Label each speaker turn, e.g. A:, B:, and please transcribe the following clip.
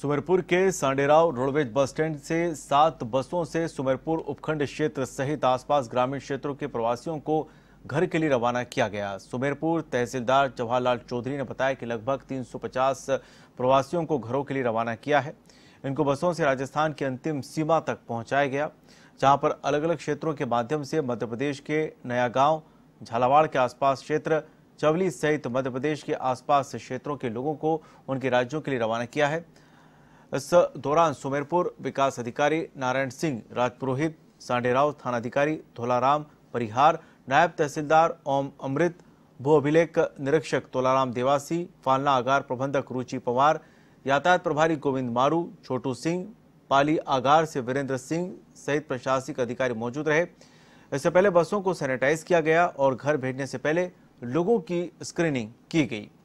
A: सुमेरपुर के Sanderao roadways bus stand से सात बसों से सुमेरपुर उपखंड क्षेत्र सहित आसपास ग्रामीण क्षेत्रों के प्रवासियों को घर के लिए रवाना किया गया सुमेरपुर तहसीलदार जवाहरलाल चौधरी ने बताया कि लगभग 350 प्रवासियों को घरों के लिए रवाना किया है इनको बसों से राजस्थान की अंतिम सीमा तक पहुंचाया गया जहां पर अलग अलग क्षेत्रों के माध्यम से मध्य प्रदेश के नया गांव झालावाड़ के आसपास क्षेत्र चवली सहित मध्य प्रदेश के आसपास क्षेत्रों के लोगों को उनके राज्यों के लिए रवाना किया है इस दौरान सुमेरपुर विकास अधिकारी नारायण सिंह राजपुरोहित सांडेराव थानाधिकारी धोलाराम परिहार नायब तहसीलदार ओम अमृत भू अभिलेख निरीक्षक तोलाराम देवासी फालना आगार प्रबंधक रुचि पवार यातायात प्रभारी गोविंद मारू छोटू सिंह पाली आगार से वीरेंद्र सिंह सहित प्रशासनिक अधिकारी मौजूद रहे इससे पहले बसों को सैनिटाइज किया गया और घर भेजने से पहले लोगों की स्क्रीनिंग की गई